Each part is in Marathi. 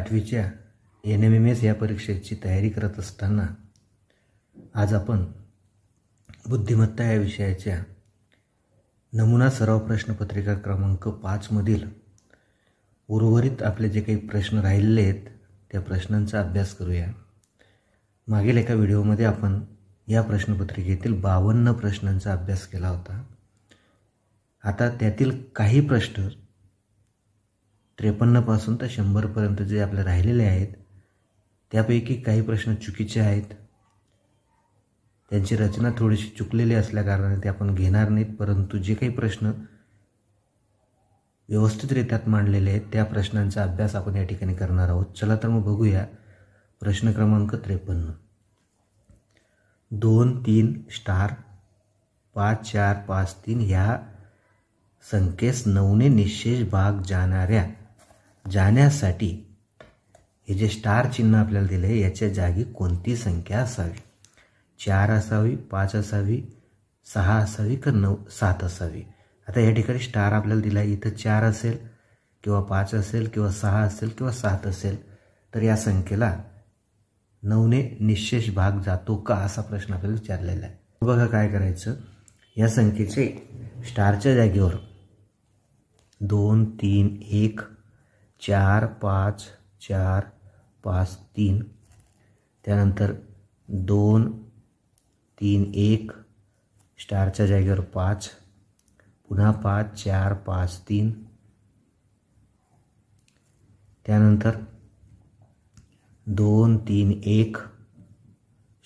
आठवीच्या एन एम एम एस या परीक्षेची तयारी करत असताना आज आपण बुद्धिमत्ता या विषयाच्या नमुना सराव प्रश्नपत्रिका क्रमांक पाचमधील उर्वरित आपले जे काही प्रश्न राहिलेले आहेत त्या प्रश्नांचा अभ्यास करूया मागील एका व्हिडिओमध्ये आपण या प्रश्नपत्रिकेतील बावन्न प्रश्नांचा अभ्यास केला होता आता त्यातील काही प्रश्न त्रेपन्नपासून तर शंभरपर्यंत जे आपले राहिलेले आहेत त्यापैकी काही प्रश्न चुकीचे आहेत त्यांची रचना थोडीशी चुकलेली असल्याकारणाने ते आपण घेणार नाहीत परंतु जे काही प्रश्न व्यवस्थितरित्यात मांडलेले आहेत त्या प्रश्नांचा अभ्यास आपण या ठिकाणी करणार आहोत चला तर मग बघूया प्रश्न क्रमांक त्रेपन्न दोन तीन स्टार पाच चार पाच तीन ह्या संख्येस नऊने निशेष भाग जाणाऱ्या जाण्यासाठी हे जे स्टार चिन्ह आपल्याला दिले याच्या जागी कोणती संख्या असावी चार असावी पाच असावी सहा असावी का नऊ सात असावी आता या ठिकाणी स्टार आपल्याला दिला आहे इथं चार असेल किंवा पाच असेल किंवा सहा असेल किंवा सात असेल तर या संख्येला नऊने निशेष भाग जातो का असा प्रश्न आपल्याला विचारलेला आहे बघा काय करायचं या संख्येचे स्टारच्या जागेवर दोन तीन एक चार पाच चार पाच तीन त्यानंतर दोन तीन एक स्टारच्या जागेवर पाच पुन्हा पाच चार पाच तीन त्यानंतर दोन तीन एक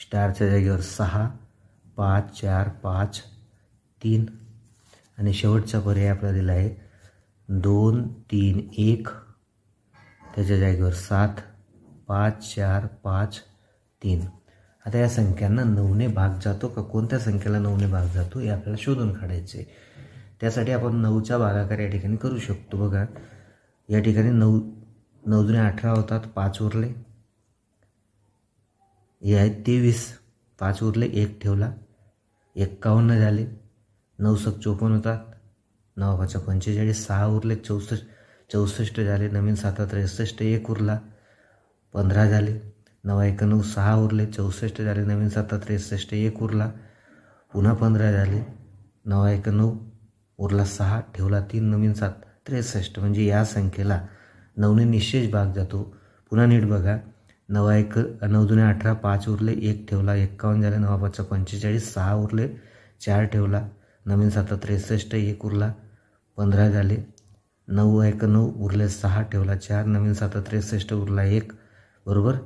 स्टारच्या जागेवर सहा पाच चार पाच तीन आणि शेवटचा पर्याय आपला दिला आहे दोन तीन एक त्याच्या जागेवर सात पाच चार पाच तीन आता या संख्यांना नऊने भाग जातो का कोणत्या संख्येला नऊने भाग जातो हे आपल्याला शोधून काढायचे त्यासाठी आपण नऊचा भागाकार या ठिकाणी करू शकतो बघा या ठिकाणी नऊ नऊ जुने अठरा होतात पाच उरले हे आहे तेवीस पाच उरले एक ठेवला एक्कावन्न झाले नऊ सक चोपन्न होतात नऊ पंचेचाळीस सहा उरले चौसष्ट चौसष्ट झाले नवीन सातात त्रेसष्ट एक उरला पंधरा झाले नवा एकोणव सहा उरले चौसष्ट झाले नवीन सातात त्रेसष्ट एक उरला पुन्हा पंधरा झाले नवा एकोणव उरला सहा ठेवला तीन नवीन सात त्रेसष्ट म्हणजे या संख्येला नवने निशेष भाग जातो पुन्हा नीट बघा नवा एक नऊ जुने अठरा पाच उरले एक ठेवला एक्कावन्न झाले नवा पाचचा पंचेचाळीस सहा उरले चार ठेवला नवीन सातात त्रेसष्ट एक उरला पंधरा झाले नऊ एक नऊ उरले सहा ठेवला चार नवीन सात त्रेसष्ट उरला एक बरोबर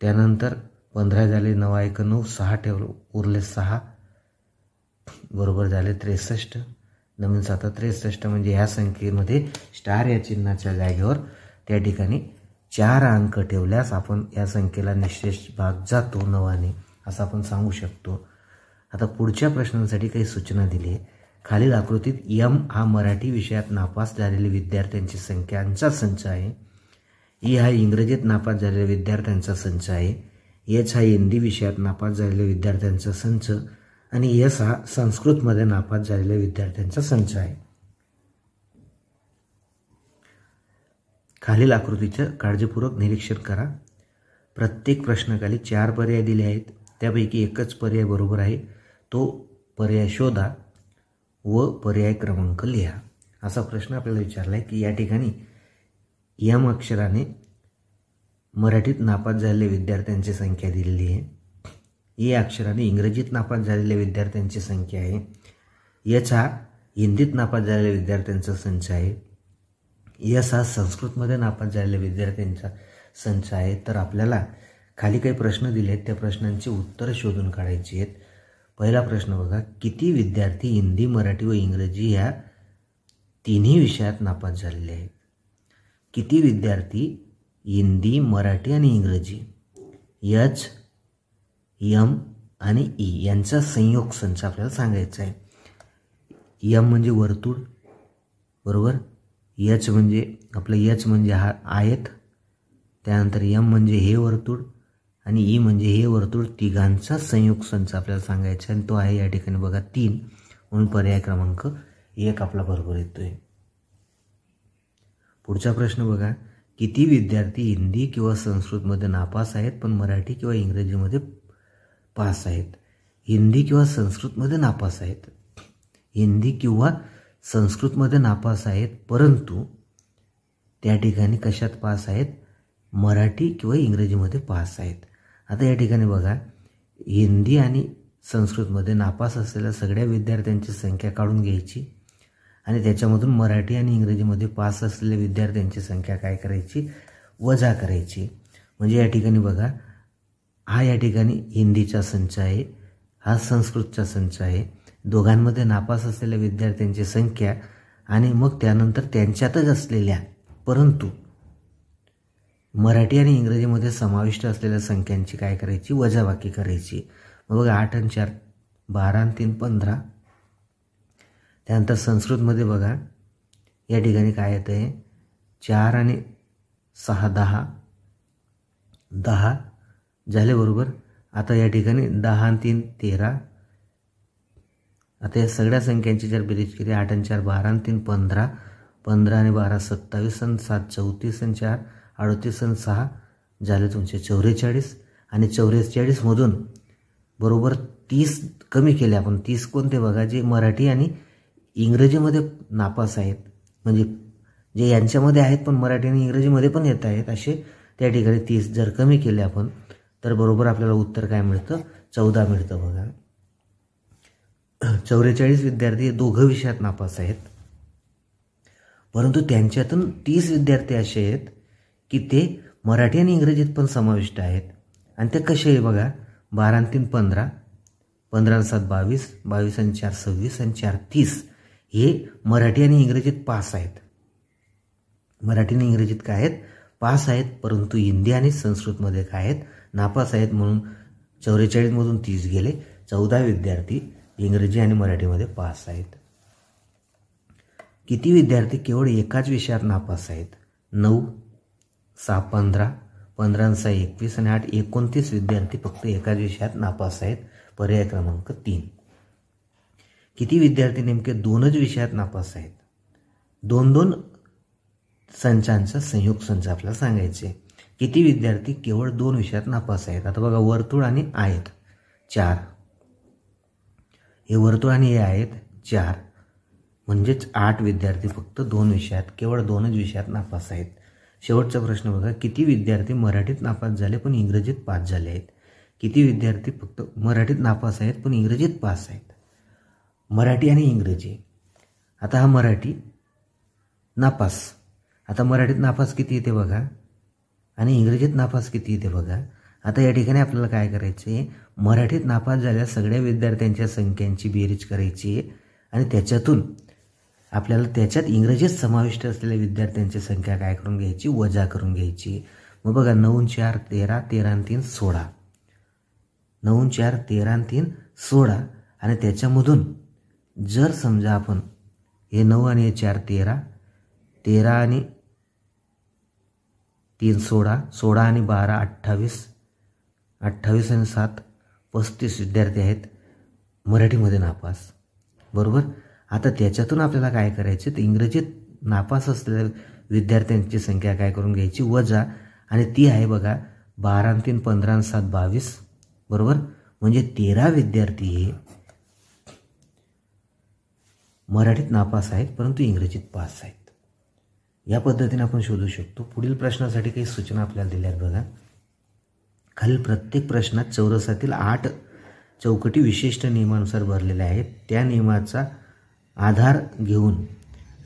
त्यानंतर पंधरा झाले नवा एक नऊ सहा ठेवलं उरले सहा बरोबर झाले त्रेसष्ट नवीन सात त्रेसष्ट म्हणजे ह्या संख्येमध्ये स्टार या चिन्हाच्या जागेवर त्या ठिकाणी चार अंक ठेवल्यास आपण या संख्येला निश्चित भाग जातो नवाने असं आपण सांगू शकतो आता पुढच्या प्रश्नांसाठी काही सूचना दिली आहे खालील आकृतीत यम हा मराठी विषयात नापास झालेल्या विद्यार्थ्यांची संख्यांचा संच आहे ई हा इंग्रजीत नापास झालेल्या विद्यार्थ्यांचा संच आहे एच हा हिंदी विषयात नापास झालेल्या विद्यार्थ्यांचा संच आणि यस हा संस्कृतमध्ये नापास झालेल्या विद्यार्थ्यांचा संच आहे खालील आकृतीचं काळजीपूर्वक निरीक्षण करा प्रत्येक प्रश्नाखाली चार पर्याय दिले आहेत त्यापैकी एकच पर्याय बरोबर आहे तो पर्याय शोधा व पर्याय क्रमांक लिहा असा प्रश्न आपल्याला विचारला आहे की या ठिकाणी यम अक्षराने मराठीत नापास झालेल्या विद्यार्थ्यांची संख्या दिलेली आहे ए अक्षराने इंग्रजीत नापास झालेल्या विद्यार्थ्यांची संख्या आहे यच हा हिंदीत नापास झालेल्या विद्यार्थ्यांचा संच आहे यस हा संस्कृतमध्ये नापास झालेल्या विद्यार्थ्यांचा संच आहे तर आपल्याला खाली काही प्रश्न दिले आहेत त्या प्रश्नांची उत्तरं शोधून काढायची आहेत पहिला प्रश्न बघा किती विद्यार्थी हिंदी मराठी व इंग्रजी ह्या तिन्ही विषयात नापास झालेले आहेत किती विद्यार्थी हिंदी मराठी आणि इंग्रजी यच यम आणि ई यांचा संयोग संच आपल्याला सांगायचा आहे यम म्हणजे वर्तुळ बरोबर यच म्हणजे आपलं यच म्हणजे हा आयत त्यानंतर यम म्हणजे हे वर्तुळ आणि ई म्हणजे हे वर्तुळ तिघांचा संयोग संच आपल्याला सांगायचा आणि तो आहे या ठिकाणी बघा तीन म्हणून पर्याय क्रमांक एक आपला बरोबर येतोय पुढचा प्रश्न बघा किती विद्यार्थी हिंदी किंवा संस्कृतमध्ये नापास आहेत पण मराठी किंवा इंग्रजीमध्ये पास आहेत हिंदी किंवा संस्कृतमध्ये नापास आहेत हिंदी किंवा संस्कृतमध्ये नापास आहेत परंतु त्या ठिकाणी कशात पास आहेत मराठी किंवा इंग्रजीमध्ये पास आहेत आता या ठिकाणी बघा हिंदी आणि संस्कृतमध्ये नापास असलेल्या सगळ्या विद्यार्थ्यांची संख्या काढून घ्यायची आणि त्याच्यामधून मराठी आणि इंग्रजीमध्ये पास असलेल्या विद्यार्थ्यांची संख्या काय करायची वजा करायची म्हणजे या ठिकाणी बघा हा या ठिकाणी हिंदीचा संच आहे हा संस्कृतचा संच आहे दोघांमध्ये नापास असलेल्या विद्यार्थ्यांची संख्या आणि मग त्यानंतर त्यांच्यातच असलेल्या परंतु मराठी आणि इंग्रजीमध्ये समाविष्ट असलेल्या संख्यांची काय करायची वजाबाकी करायची मग बघा आठ आणि चार बारा आणि तीन पंधरा त्यानंतर संस्कृतमध्ये बघा या ठिकाणी काय येतं आहे चार आणि सहा दहा दहा झाल्याबरोबर आता या ठिकाणी दहा आणि तीन तेरा आता या सगळ्या संख्यांची जर बेरीज केली आठ आणि चार बारा आणि तीन पंधरा पंधरा आणि बारा सत्तावीस आणि सात चौतीस आणि चार अडतीस आणि सहा झाले तुमचे चौवेचाळीस आणि चौवेचाळीसमधून बरोबर तीस कमी केले आपण तीस कोणते बघा जे मराठी आणि इंग्रजीमध्ये नापास आहेत म्हणजे जे यांच्यामध्ये आहेत पण मराठी आणि इंग्रजीमध्ये पण येत आहेत असे त्या ठिकाणी तीस जर कमी केले आपण तर बरोबर आपल्याला उत्तर काय मिळतं चौदा मिळतं बघा चौवेचाळीस विद्यार्थी दोघं विषयात नापास आहेत परंतु त्यांच्यातून तीस विद्यार्थी असे आहेत की ते मराठी आणि इंग्रजीत पण समाविष्ट आहेत आणि ते कसे आहे बघा बारा तीन पंधरा पंधरा सात बावीस बावीस आणि चार सव्वीस आणि चार तीस हे मराठी आणि इंग्रजीत पास आहेत मराठी आणि इंग्रजीत काय आहेत पास आहेत परंतु हिंदी आणि संस्कृतमध्ये काय आहेत नापास आहेत म्हणून चौवेचाळीसमधून तीस गेले चौदा विद्यार्थी इंग्रजी आणि मराठीमध्ये पास आहेत किती विद्यार्थी केवळ एकाच विषयात नापास आहेत नऊ सहा पंधरा पंधरा सहा एकवीस आणि आठ एकोणतीस विद्यार्थी फक्त एकाच विषयात नापास आहेत पर्याय क्रमांक तीन किती विद्यार्थी नेमके दोनच विषयात नापास आहेत दोन दोन संचांचा संयुक्त संच आपल्याला सांगायचे किती विद्यार्थी केवळ दोन विषयात नापास आहेत आता बघा वर्तुळ आणि आहेत चार हे वर्तुळ आणि हे आहेत चार म्हणजेच आठ विद्यार्थी फक्त दोन विषयात केवळ दोनच विषयात नापास आहेत शेवटचा प्रश्न बघा किती विद्यार्थी मराठीत नापास झाले पण इंग्रजीत पास झाले आहेत किती विद्यार्थी फक्त मराठीत नापास आहेत पण इंग्रजीत पास आहेत मराठी आणि इंग्रजी आता हा मराठी नापास आता मराठीत नापास किती येते बघा आणि इंग्रजीत नापास किती येते बघा आता या ठिकाणी आपल्याला काय करायचं आहे मराठीत नापास झाल्या सगळ्या विद्यार्थ्यांच्या संख्यांची बेरीज करायची आहे आणि त्याच्यातून आपल्याला त्याच्यात इंग्रजीत समाविष्ट असलेल्या विद्यार्थ्यांची संख्या काय करून घ्यायची वजा करून घ्यायची मग बघा नऊ चार तेरा तेरा तीन सोळा नऊ चार तेरा तीन सोळा आणि त्याच्यामधून जर समजा आपण हे नऊ आणि हे चार तेरा तेरा आणि तीन सोळा सोळा आणि बारा अठ्ठावीस अठ्ठावीस आणि सात पस्तीस विद्यार्थी आहेत मराठीमध्ये नापास बरोबर आता त्याच्यातून आपल्याला काय करायचं तर इंग्रजीत नापास असलेल्या विद्यार्थ्यांची संख्या काय करून घ्यायची वजा आणि ती आहे बघा बारा तीन पंधरा सात बावीस बरोबर म्हणजे तेरा विद्यार्थी हे मराठीत नापास आहेत परंतु इंग्रजीत पास आहेत या पद्धतीने आपण शोधू शकतो पुढील प्रश्नासाठी काही सूचना आपल्याला दिल्या आहेत बघा खालील प्रत्येक प्रश्नात चौरसातील आठ चौकटी विशिष्ट नियमानुसार भरलेल्या आहेत त्या नियमाचा आधार घेऊन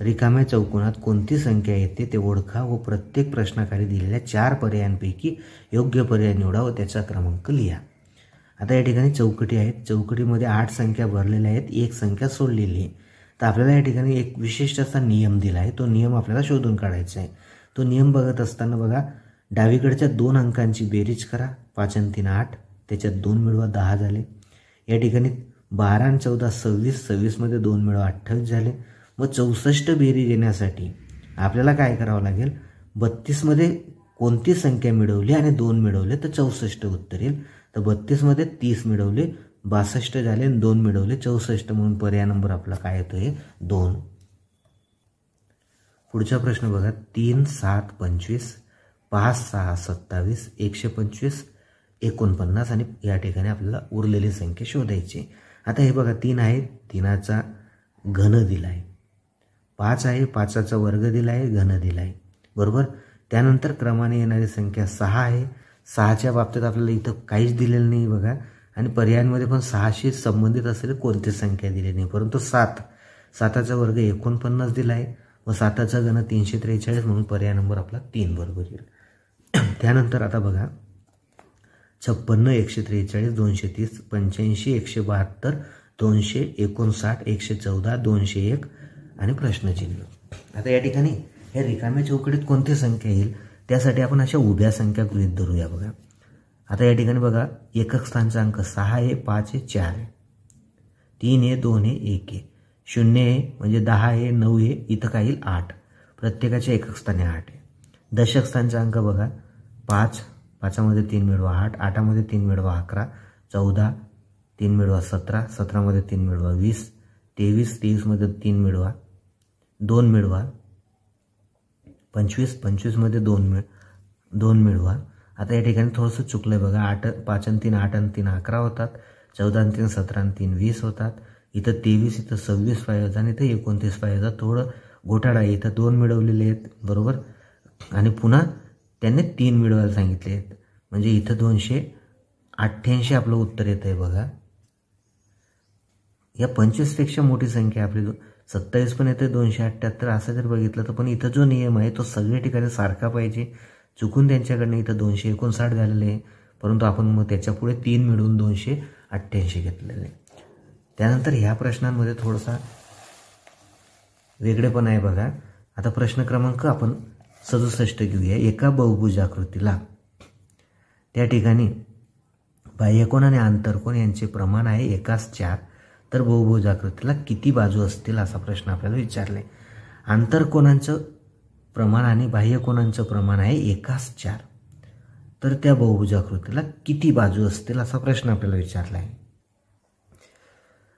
रिकाम्या चौकोनात कोणती संख्या येते ते ओळखा व प्रत्येक प्रश्नाखाली दिलेल्या चार पर्यायांपैकी योग्य पर्याय निवडा व त्याचा क्रमांक लिहा आता या ठिकाणी चौकटी आहेत चौकटीमध्ये आठ संख्या भरलेल्या आहेत एक संख्या सोडलेली आहे तर आपल्याला या ठिकाणी एक विशिष्ट असा नियम दिला आहे तो नियम आपल्याला शोधून काढायचा आहे तो नियम बघत असताना बघा डावीकडच्या दोन अंकांची बेरीज करा पाचन तीन आठ त्याच्यात दोन मिळवा दहा झाले या ठिकाणी बारा आणि चौदा सव्वीस सव्वीसमध्ये दोन मिळव अठ्ठावीस झाले व चौसष्ट बेरी येण्यासाठी आपल्याला काय करावं लागेल बत्तीसमध्ये कोणती संख्या मिळवली आणि दोन मिळवले तर चौसष्ट उत्तर येईल तर बत्तीसमध्ये तीस मिळवले बासष्ट झाले आणि दोन मिळवले चौसष्ट म्हणून पर्याय नंबर आपला काय येतो आहे दोन पुढचा प्रश्न बघा तीन सात पंचवीस पाच सहा सत्तावीस एकशे पंचवीस एकोणपन्नास आणि या ठिकाणी आपल्याला उरलेली संख्या शोधायची आता हे बघा तीन आहे तीनाचा घन दिला आहे पाच आहे पाचाचा वर्ग दिला आहे घन दिला आहे बरोबर त्यानंतर क्रमाने येणारी संख्या सहा आहे सहाच्या बाबतीत आपल्याला इथं काहीच दिलेलं नाही बघा आणि पर्यायांमध्ये पण सहाशी संबंधित असलेले कोणती संख्या दिली नाही परंतु सात साताचा वर्ग एकोणपन्नास दिला आहे व साताचा घन तीनशे त्रेचाळीस म्हणून पर्याय नंबर आपला तीन बरोबर येईल त्यानंतर आता बघा छप्पन्न एकशे त्रेचाळीस दोनशे तीस पंच्याऐंशी एकशे बहात्तर दोनशे एकोणसाठ एकशे चौदा दोनशे एक आणि प्रश्नचिन्ह आता या ठिकाणी या रिकाम्या चौकडीत कोणती संख्या येईल त्यासाठी आपण अशा उभ्या संख्या गृहित धरूया बघा आता या ठिकाणी बघा एकक स्थानचा अंक सहा आहे पाच आहे चार आहे तीन आहे दोन आहे एक आहे शून्य आहे म्हणजे दहा आहे नऊ आहे इथं काय येईल आठ प्रत्येकाच्या एकक स्थाने आठ आहे दशक स्थानचा अंक बघा पाच पाचामध्ये तीन मिळवा आठ आठामध्ये तीन मिळवा अकरा चौदा तीन मिळवा सतरा सतरामध्ये तीन मिळवा वीस तेवीस तेवीसमध्ये तीन मिळवा दोन मिळवा पंचवीस पंचवीसमध्ये दोन मिळ दोन मिळवा आता या ठिकाणी थोडंसं चुकलं आहे बघा आठ पाच आणि तीन आठ आणि तीन अकरा होतात चौदा आणि तीन सतरा आणि तीन वीस होतात इथं तेवीस इथं सव्वीस पाहिजे आणि इथं एकोणतीस पाहिजे थोडं घोटाळा आहे इथं दोन मिळवलेले आहेत बरोबर आणि पुन्हा त्यांनी तीन मिळवायला सांगितले आहेत म्हणजे इथं दोनशे अठ्ठ्याऐंशी आपलं उत्तर येतं आहे बघा या पंचवीसपेक्षा मोठी संख्या आपली सत्तावीस पण येते दोनशे अठ्ठ्याहत्तर असं जर बघितलं तर पण इथं जो नियम आहे तो सगळ्या ठिकाणी सारखा पाहिजे चुकून त्यांच्याकडनं इथं दोनशे एकोणसाठ झालेले आहे परंतु आपण मग त्याच्यापुढे तीन मिळून दोनशे अठ्ठ्याऐंशी घेतलेले त्यानंतर ह्या प्रश्नांमध्ये थोडासा वेगळेपण आहे बघा आता प्रश्न क्रमांक आपण सदुसष्ट घेऊया एका बहुभुजाकृतीला त्या ठिकाणी बाह्यकोण आणि आंतरकोण यांचे प्रमाण आहे एकाच चार तर बहुभुजाकृतीला किती बाजू असतील असा प्रश्न आपल्याला विचारले आंतरकोणांचं प्रमाण आणि बाह्यकोणांचं प्रमाण आहे एकाच चार तर त्या बहुभुजाकृतीला किती बाजू असतील असा प्रश्न आपल्याला विचारला आहे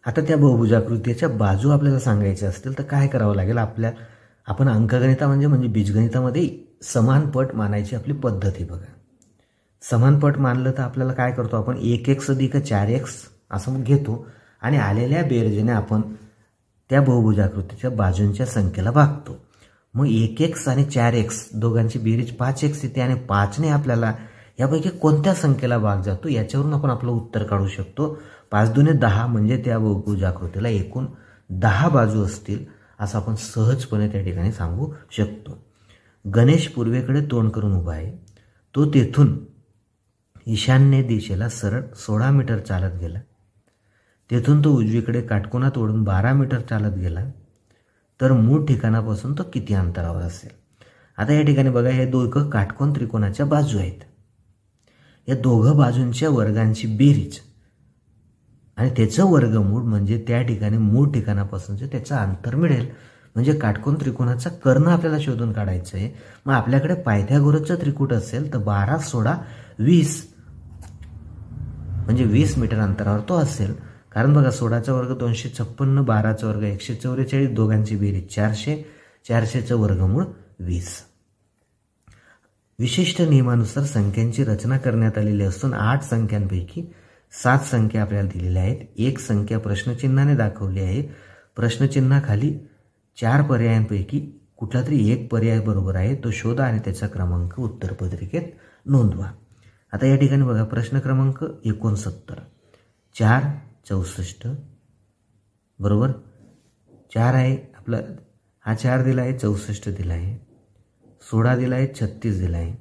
आता त्या बहुभुजाकृतीच्या बाजू आपल्याला सांगायच्या असतील तर काय करावं लागेल आपल्या आपण अंकगणिता म्हणजे म्हणजे बीजगणितामध्ये समानपट मानायची आपली पद्धत आहे बघा समानपट मानलं तर आपल्याला काय करतो आपण एक एक्स अधिक चार एक्स असं घेतो आणि आलेल्या बेरजेने आपण त्या बहुभुजाकृतीच्या बाजूंच्या संख्येला भागतो मग एक एक्स आणि चार एक्स दोघांची बेरीज पाच एक्स येते आणि पाचने आपल्याला यापैकी कोणत्या संख्येला भाग जातो याच्यावरून आपण आपलं उत्तर काढू शकतो पाच दुने दहा म्हणजे त्या बहुभुजाकृतीला एकूण दहा बाजू असतील असं आपण सहजपणे त्या ठिकाणी सांगू शकतो गणेश पूर्वेकडे तोंड करून उभा आहे तो तेथून ईशान्य दिशेला सरळ सोळा मीटर चालत गेला तेथून तो उजवीकडे काटकोनात ओढून बारा मीटर चालत गेला तर मूळ ठिकाणापासून तो किती अंतरावर असेल आता या ठिकाणी बघा हे दोघं काटकोन त्रिकोणाच्या बाजू आहेत या दोघं बाजूंच्या वर्गांची बेरीज आणि त्याचं वर्गमूळ म्हणजे त्या ठिकाणी मूळ ठिकाणापासूनचं त्याचं अंतर मिळेल म्हणजे काटकोन त्रिकोणाचा कर्ण आपल्याला शोधून काढायचं आहे मग आपल्याकडे पायथ्यागोरसचं त्रिकूट असेल तर बारा सोळा वीस म्हणजे वीस मीटर अंतरावर तो असेल कारण बघा सोळाचा वर्ग दोनशे छप्पन्न बाराचा वर्ग एकशे चौवेचाळीस दोघांची बेरीज चारशे चारशेचं वर्गमूळ वीस विशिष्ट नियमानुसार संख्यांची रचना करण्यात आलेली असून आठ संख्यांपैकी सात संख्या आपल्याला दिलेल्या आहेत एक संख्या प्रश्नचिन्हाने दाखवली आहे प्रश्नचिन्हाखाली चार पर्यायांपैकी कुठला तरी एक पर्याय बरोबर आहे तो शोधा आणि त्याचा क्रमांक उत्तरपत्रिकेत नोंदवा आता या ठिकाणी बघा प्रश्न क्रमांक एकोणसत्तर चार चौसष्ट बरोबर चार आहे आपला हा चार दिला आहे चौसष्ट दिला आहे सोळा दिला आहे छत्तीस दिला आहे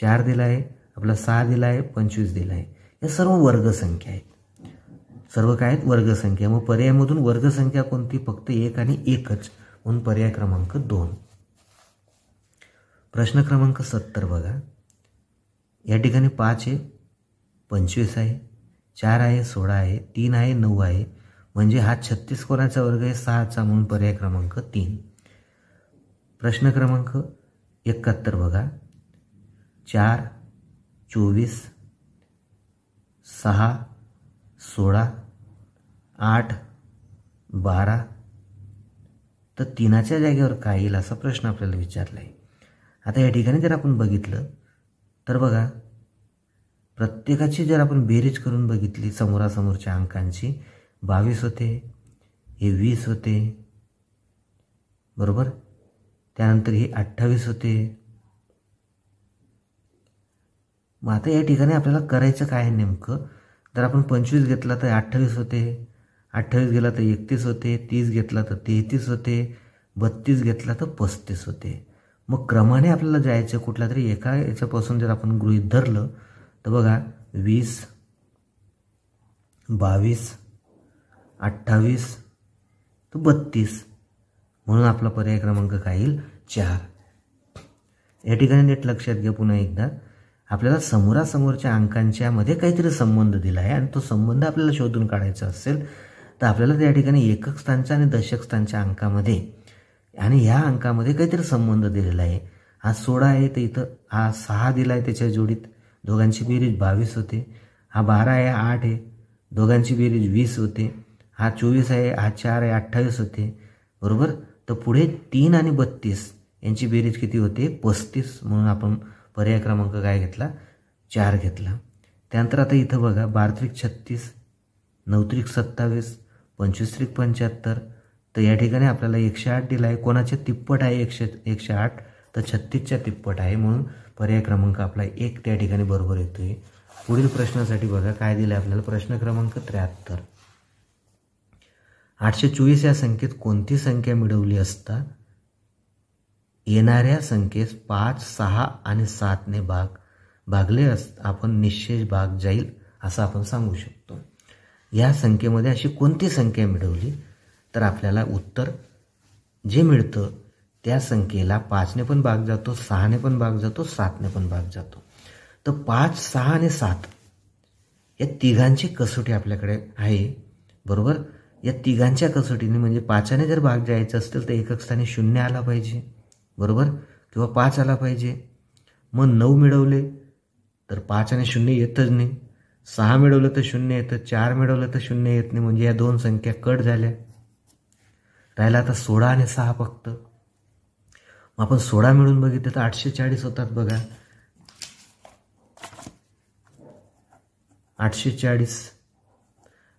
चार दिला आहे आपला सहा दिला आहे पंचवीस दिला आहे या सर्व वर्गसंख्या आहेत सर्व काय आहेत वर्गसंख्या मग पर्यायमधून वर्गसंख्या कोणती फक्त एक आणि एकच म्हणून पर्याय क्रमांक दोन प्रश्न क्रमांक सत्तर बघा या ठिकाणी पाच आहे पंचवीस आहे चार आहे सोळा आहे तीन आहे नऊ आहे म्हणजे हा छत्तीस कोणाचा वर्ग आहे सहाचा म्हणून पर्याय क्रमांक तीन प्रश्न क्रमांक एकाहत्तर बघा चार चोवीस सहा सोळा आठ बारा तर तीनाच्या जागेवर काय येईल असा प्रश्न आपल्याला विचारला आहे आता या ठिकाणी जर आपण बघितलं तर बघा प्रत्येकाची जर आपण बेरीज करून बघितली समोरासमोरच्या अंकांची बावीस होते हे वीस होते बरोबर त्यानंतर हे अठ्ठावीस होते मग आता या ठिकाणी आपल्याला करायचं काय आहे नेमकं जर आपण पंचवीस घेतला तर अठ्ठावीस होते अठ्ठावीस गेला तर एकतीस होते तीस घेतला तर तेहतीस होते बत्तीस घेतला तर पस्तीस होते मग क्रमाने आपल्याला जायचं कुठल्या तरी एका याच्यापासून जर आपण गृहीत धरलं तर बघा वीस बावीस अठ्ठावीस तर बत्तीस म्हणून आपला पर्याय क्रमांक काय येईल चार या ठिकाणी नीट लक्षात घ्या पुन्हा एकदा आपल्याला समोरासमोरच्या अंकांच्या मध्ये काहीतरी संबंध दिला आहे आणि तो संबंध आपल्याला शोधून काढायचा असेल तर आपल्याला त्या ठिकाणी एकक स्थानच्या आणि दशक स्थानच्या अंकामध्ये आणि ह्या अंकामध्ये काहीतरी संबंध दिलेला आहे हा सोळा आहे तर इथं हा सहा दिला आहे त्याच्या जोडीत दोघांची बेरीज बावीस होते हा बारा आहे आठ आहे दोघांची बेरीज वीस होते हा चोवीस आहे हा चार आहे अठ्ठावीस होते बरोबर तर पुढे तीन आणि बत्तीस यांची बेरीज किती होते पस्तीस म्हणून आपण पर्याय क्रमांक काय घेतला चार घेतला त्यानंतर आता इथं बघा बारा छत्तीस नवत्रिक सत्तावीस पंचवीस पंच्याहत्तर तर या ठिकाणी आपल्याला एकशे आठ दिला आहे कोणाच्या तिप्पट आहे एकशे एकशे आठ तर छत्तीसच्या तिप्पट आहे म्हणून पर्याय क्रमांक आपला एक त्या ठिकाणी बरोबर येतो आहे पुढील प्रश्नासाठी बघा काय दिलं आहे आपल्याला प्रश्न क्रमांक त्र्याहत्तर आठशे चोवीस या संख्येत कोणती संख्या मिळवली असता येणाऱ्या संख्येस पाच सहा आणि सातने भाग भागले अस आपण निश्चय भाग जाईल असं आपण सांगू शकतो या संख्येमध्ये अशी कोणती संख्या मिळवली तर आपल्याला उत्तर जे मिळतं त्या संख्येला पाचने पण भाग जातो सहाने पण भाग जातो सातने पण भाग जातो तर पाच सहा आणि सात या तिघांची कसोटी आपल्याकडे आहे बरोबर या तिघांच्या कसोटीने म्हणजे पाचाने जर भाग जायचं असेल तर एकक स्थानी शून्य आला पाहिजे बरोबर किंवा पाच आला पाहिजे मग नऊ मिळवले तर पाच आणि शून्य येतच नाही सहा मिळवलं तर शून्य येतं चार मिळवलं तर शून्य येत नाही म्हणजे या दोन संख्या कट झाल्या राहिला आता सोळा आणि सहा फक्त मग आपण सोळा मिळून बघितलं तर आठशे चाळीस होतात बघा आठशे चाळीस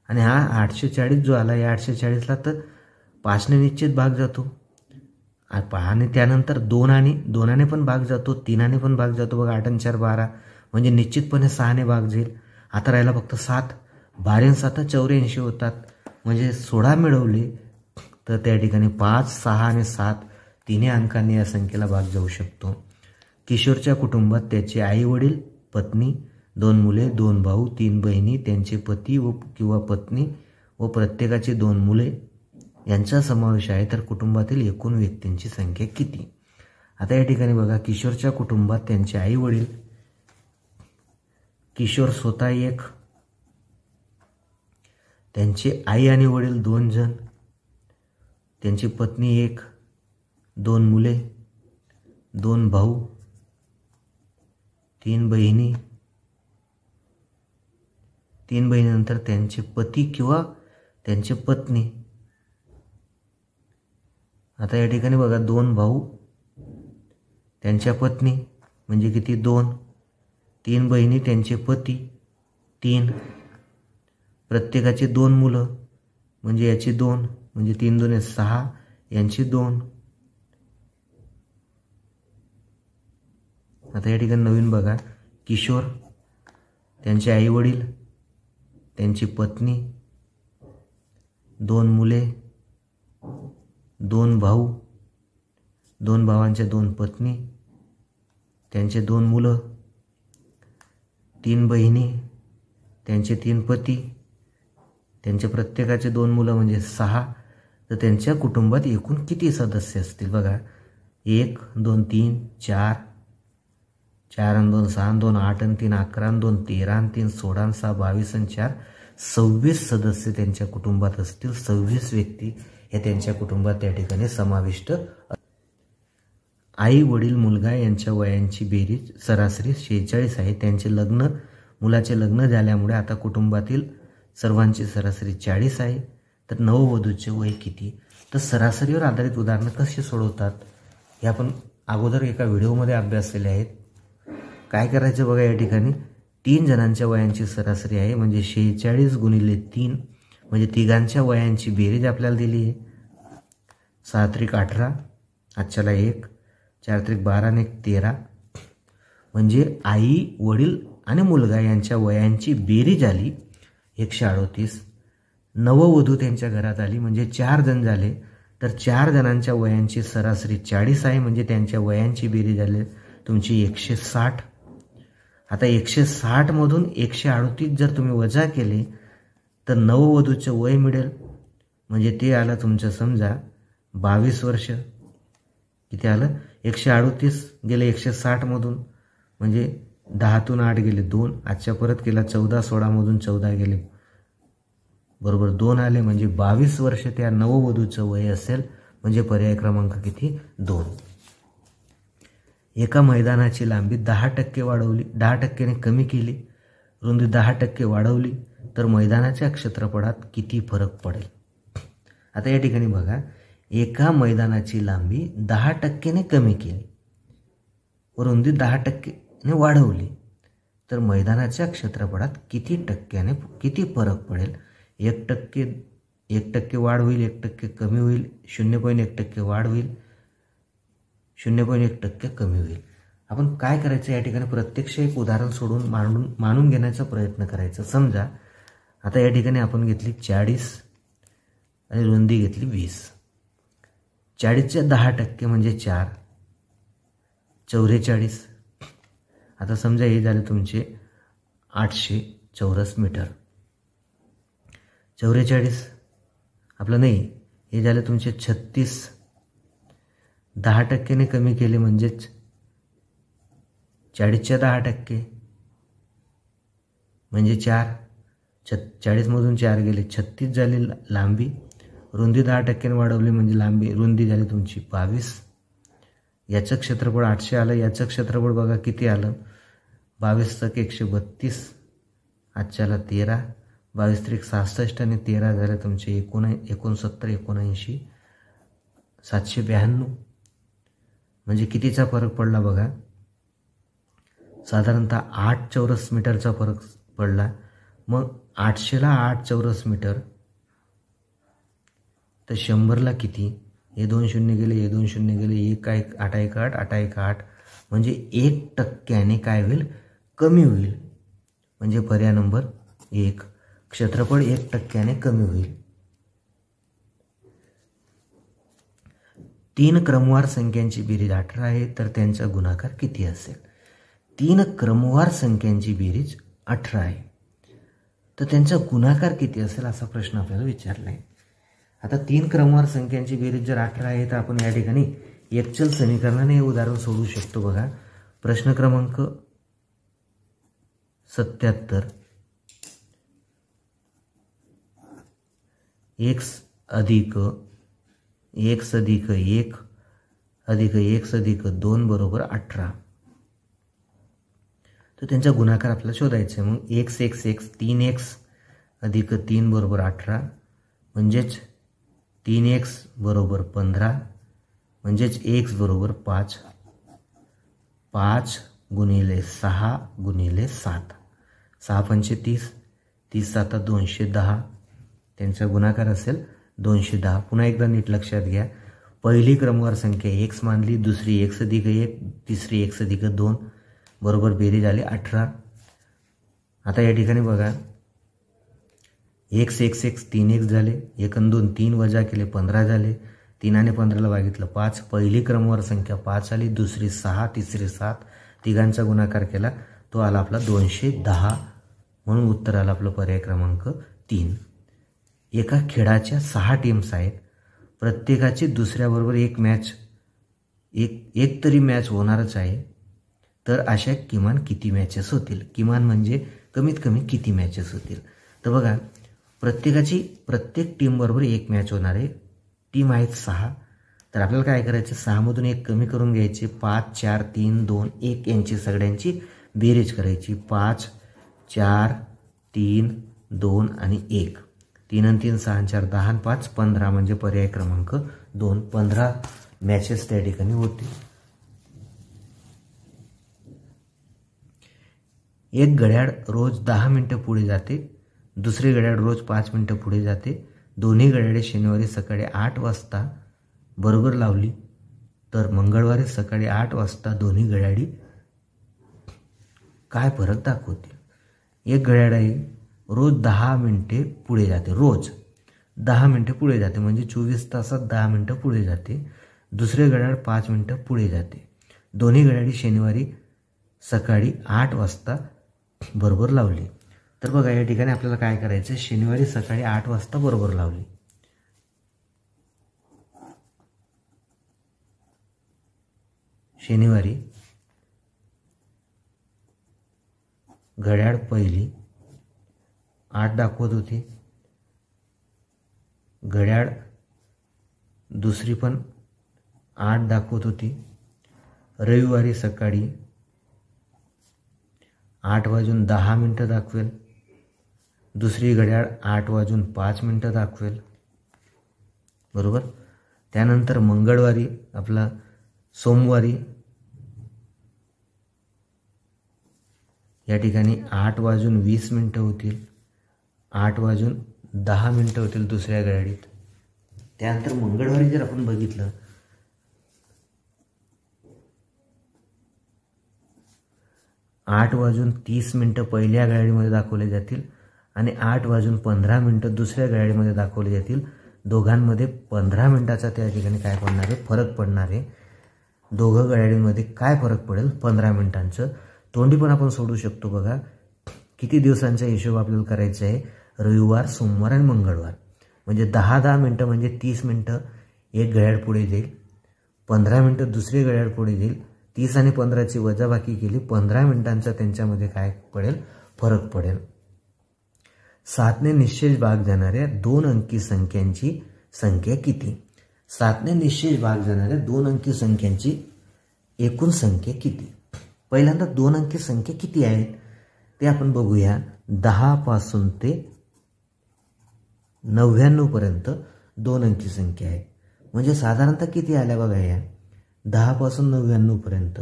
आणि हा आठशे चाळीस जो आला या आठशे चाळीसला तर पाचने निश्चित भाग जातो आणि त्यानंतर दोन आणि दोनाने पण भाग जातो तिनाने पण भाग जातो बघा आठ आणि चार बारा म्हणजे निश्चितपणे सहाने भाग जाईल आता राहिला फक्त सात बारेन सात चौऱ्याऐंशी होतात म्हणजे सोळा मिळवले तर त्या ठिकाणी पाच सहा आणि सात तिन्ही अंकांनी या संख्येला भाग जाऊ शकतो किशोरच्या कुटुंबात त्याचे आई वडील पत्नी दोन मुले दोन भाऊ तीन बहिणी त्यांचे पती व किंवा पत्नी व प्रत्येकाची दोन मुले यांचा समावेश आहे तर कुटुंबातील एकूण व्यक्तींची संख्या किती आता या ठिकाणी बघा किशोरच्या कुटुंबात त्यांचे आई वडील किशोर स्वतः एक त्यांचे आई आणि वडील दोन जण त्यांची पत्नी एक दोन मुले दोन भाऊ तीन बहिणी तीन बहिणीनंतर त्यांचे पती किंवा त्यांची पत्नी आता या ठिकाणी बघा दोन भाऊ त्यांच्या पत्नी म्हणजे किती दोन तीन बहिणी त्यांचे पती तीन प्रत्येकाचे दोन मुलं म्हणजे याची दोन म्हणजे तीन दोन सहा यांचे दोन आता या ठिकाणी नवीन बघा किशोर त्यांचे वडील त्यांची पत्नी दोन मुले दोन भाऊ दोन भावांच्या दोन पत्नी त्यांचे दोन मुलं तीन बहिणी त्यांचे तीन पती त्यांचे प्रत्येकाचे दोन मुलं म्हणजे सहा तर त्यांच्या कुटुंबात एकूण किती सदस्य असतील बघा एक दोन तीन चार चार आणि दोन सहा दोन आठ आणि तीन अकरा दोन तेरा तीन सोळा सहा बावीस आणि चार सव्वीस सदस्य त्यांच्या कुटुंबात असतील सव्वीस व्यक्ती हे त्यांच्या कुटुंबात त्या ठिकाणी समाविष्ट आई वडील मुलगा यांच्या वयांची बेरीज सरासरी शेहेचाळीस आहे त्यांचे लग्न मुलाचे लग्न झाल्यामुळे आता कुटुंबातील सर्वांची सरासरी चाळीस आहे तर नववधूचे वय किती तर सरासरीवर आधारित उदाहरणं कसे सोडवतात हे आपण अगोदर एका व्हिडिओमध्ये अभ्यास केले आहेत काय करायचं बघा या ठिकाणी तीन जणांच्या वयांची सरासरी आहे म्हणजे शेहेचाळीस गुणिले तीन म्हणजे तिघांच्या वयांची बेरीज आपल्याला दिली आहे सहा त्रिक अठरा आजच्याला एक चार त्रिक बारा आणि एक तेरा म्हणजे आई वडील आणि मुलगा यांच्या वयांची बेरीज आली एकशे अडोतीस नववधू त्यांच्या घरात आली म्हणजे चार जण झाले तर चार जणांच्या वयांची सरासरी चाळीस आहे म्हणजे त्यांच्या वयांची बेरीज झाली तुमची एकशे साठ आता एकशे साठमधून एकशे अडोतीस जर तुम्ही वजा केले तर नववधूचं वय मिळेल म्हणजे ते आलं तुमचं समजा बावीस वर्ष किती आलं एकशे अडोतीस गेले एकशे साठमधून म्हणजे दहातून आठ गेले दोन आजच्या परत केला चौदा सोळामधून चौदा गेले बरोबर दोन आले म्हणजे बावीस वर्ष त्या नववधूचं वय असेल म्हणजे पर्याय क्रमांक किती दोन एका मैदानाची लांबी दहा टक्के वाढवली दहा टक्क्याने कमी केली रुंदी दहा टक्के वाढवली तर मैदानाच्या क्षेत्रफळात किती फरक पडेल आता या ठिकाणी बघा एका मैदानाची लांबी दहा टक्क्याने कमी केली रुंदी दहा टक्क्याने वाढवली तर मैदानाच्या क्षेत्रफळात किती टक्क्याने किती फरक पडेल एक टक्के एक टक्के वाढ होईल एक टक्के कमी होईल शून्य पॉईंट एक टक्के वाढ होईल शून्य पॉईंट एक टक्के कमी होईल आपण काय करायचं या ठिकाणी प्रत्यक्ष एक उदाहरण सोडून मांडून मानून घेण्याचा प्रयत्न करायचा समजा आता या ठिकाणी आपण घेतली चाळीस आणि रुंदी घेतली वीस चाळीसच्या दहा टक्के म्हणजे चार चौवेचाळीस आता समजा हे झाले तुमचे आठशे चौरस मीटर चौवेचाळीस आपलं नाही हे झालं तुमचे छत्तीस दहा टक्क्याने कमी केले म्हणजेच चाळीसच्या दहा टक्के म्हणजे चार छत चाळीसमधून चार गेले छत्तीस झाली लांबी रुंदी दहा टक्क्यांनी वाढवली म्हणजे लांबी रुंदी झाली तुमची बावीस याचं क्षेत्रफळ आठशे आलं याचं क्षेत्रफळ बघा किती आलं बावीस तक एकशे बत्तीस आजच्याला तेरा बावीस त्रिक सहासष्ट आणि तेरा झाले तुमचे एकोण एकोणसत्तर एकोणऐंशी सातशे ब्याण्णव म्हणजे कितीचा फरक पडला बघा साधारणतः आठ चौरस मीटरचा फरक पडला मग आठशेला आठ चौरस मीटर तर शंभरला किती हे दोन शून्य गेले हे दोन शून्य गेले एक एक आठ एक आठ आठ एक आठ म्हणजे एक टक्क्याने काय होईल कमी होईल म्हणजे पर्याय नंबर एक क्षेत्रफळ एक टक्क्याने कमी होईल तीन क्रमवार संख्यांची बेरीज अठरा आहे तर त्यांचा गुणाकार किती असेल तीन क्रमवार संख्यांची बेरीज अठरा आहे तर त्यांचा गुणाकार किती असेल असा प्रश्न आपल्याला विचारला आहे आता तीन क्रमवार संख्यांची बेरीज जर अठरा आहे तर आपण या ठिकाणी एकचल समीकरणाने हे उदाहरण सोडू शकतो बघा प्रश्न क्रमांक सत्याहत्तर एक्स अधिक एक्स अधिक एक अधिक एक्स अधिक दोन बरोबर अठरा तर त्यांचा गुणाकार आपल्याला शोधायचा आहे मग एक्स एक्स एक्स तीन एक्स अधिक तीन बरोबर अठरा म्हणजेच तीन एक्स बरोबर पंधरा म्हणजेच एक्स बरोबर पाच पाच गुणिले सहा गुणिले सात सहा पंचे तीस तीस सात दोनशे दहा त्यांचा गुणाकार असेल दोनशे दहा पुन्हा एकदा नीट लक्षात घ्या पहिली क्रमवार संख्या एक्स मानली दुसरी एक्स अधिक एक तिसरी एक्स अधिक दोन बरोबर बेरीज आली अठरा आता या ठिकाणी बघा एक्स एक्स एक्स तीन एक्स झाले एक दोन तीन वजा केले पंधरा झाले तीनाने पंधराला बघितलं पाच पहिली क्रमवार संख्या पाच आली दुसरी सहा तिसरी सात तिघांचा गुणाकार केला तो आला आपला दोनशे दहा म्हणून उत्तर आलं आपलं पर्याय क्रमांक तीन एका खेळाच्या सहा टीम्स आहेत प्रत्येकाची दुसऱ्याबरोबर एक मॅच एक एक तरी मॅच होणारच आहे तर अशा किमान किती मॅचेस होतील किमान म्हणजे कमीत कमी किती मॅचेस होतील तर बघा प्रत्येकाची प्रत्येक टीमबरोबर एक मॅच होणार आहे टीम आहेत सहा तर आपल्याला काय करायचं सहामधून एक कमी करून घ्यायचे पाच चार तीन दोन एक यांची सगळ्यांची बेरीज करायची पाच चार तीन दोन आणि एक तीन आणि तीन सहा चार दहा पाच पंधरा म्हणजे पर्याय क्रमांक दोन पंधरा मॅचेस त्या ठिकाणी होतील एक घड्याळ रोज दहा मिनटं पुढे जाते दुसरे घड्याळ रोज पाच मिनटं पुढे जाते दोन्ही घड्याळे शनिवारी सकाळी आठ वाजता बरोबर लावली तर मंगळवारी सकाळी आठ वाजता दोन्ही घड्याळी काय फरक दाखवतील एक घड्याळ आहे रोज दहा मिनटे पुढे जाते रोज दहा मिनटं पुढे जाते म्हणजे चोवीस तासात दहा मिनटं पुढे जाते दुसरे घड्याळ पाच मिनटं पुढे जाते दोन्ही घड्याळी शनिवारी सकाळी आठ वाजता बरोबर लावली तर बघा या ठिकाणी आपल्याला काय करायचं शनिवारी सकाळी आठ वाजता बरोबर लावली शनिवारी घड्याळ पहिली आठ दाखवत होती घड्याळ दुसरी पण आठ दाखवत होती रविवारी सकाळी आठ वाजून दहा मिनटं दाखवेल दुसरी घड्याळ आठ वाजून पाच मिनटं दाखवेल बरोबर त्यानंतर मंगळवारी आपला सोमवारी या ठिकाणी आठ वाजून वीस मिनटं होतील आठ वाजून दहा मिनटं होतील दुसऱ्या घड्याळीत त्यानंतर मंगळवारी जर आपण बघितलं आठ वाजून तीस मिनटं पहिल्या घड्याळीमध्ये दाखवले जातील आणि आठ वाजून पंधरा मिनटं दुसऱ्या घड्याळीमध्ये दाखवले जातील दोघांमध्ये पंधरा मिनटाचा त्या ठिकाणी काय पडणार आहे फरक पडणार आहे दोघं घड्याळीमध्ये काय फरक पडेल पंधरा मिनटांचं तोंडी पण आपण सोडू शकतो बघा किती दिवसांचा हिशोब आपल्याला करायचा आहे रविवार सोमवार आणि मंगळवार म्हणजे दहा दहा मिनटं म्हणजे तीस मिनटं एक घड्याळ पुढे जाईल पंधरा मिनटं दुसरी घड्याळ पुढे जाईल तीस आणि पंधराची वजाबाकी केली पंधरा मिनिटांचा त्यांच्यामध्ये काय पडेल फरक पडेल सातने निश्चित भाग जाणाऱ्या दोन अंकी संख्यांची संख्या किती सातने निश्चित भाग जाणाऱ्या दोन अंकी संख्यांची एकूण संख्या किती पहिल्यांदा दोन अंकी संख्या किती आहेत ते आपण बघूया दहापासून ते पर्यंत दोन अंकी संख्या आहे म्हणजे साधारणतः किती आल्या बघा या दहापासून पर्यंत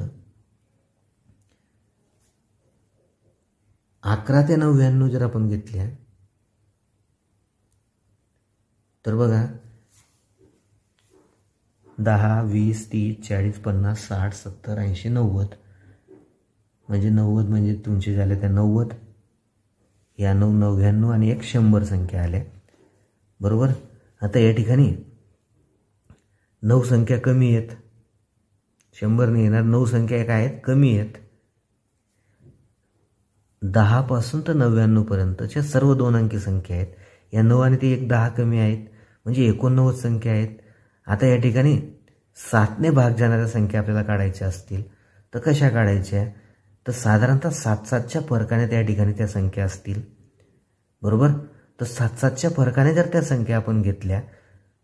अकरा ते नव्याण्णव जर आपण घेतल्या तर बघा दहा वीस तीस चाळीस पन्नास साठ सत्तर ऐंशी नव्वद म्हणजे नव्वद म्हणजे तुमचे झाले त्या नव्वद या नऊ नव्याण्णव आणि एक शंभर संख्या आल्या बरोबर आता या ठिकाणी नऊ संख्या कमी आहेत शंभरने येणार नऊ संख्या काय आहेत कमी आहेत दहापासून तर नव्याण्णवपर्यंतच्या सर्व दोन अंकी संख्या आहेत या नऊ आणि ते एक दहा कमी आहेत म्हणजे एकोणनव्वद संख्या आहेत आता या ठिकाणी सातने भाग जाणाऱ्या संख्या आपल्याला काढायच्या असतील तर कशा काढायच्या तर साधारणतः सात सातच्या फरकाने त्या ठिकाणी त्या संख्या असतील बरोबर तर सात सातच्या फरकाने जर त्या संख्या आपण घेतल्या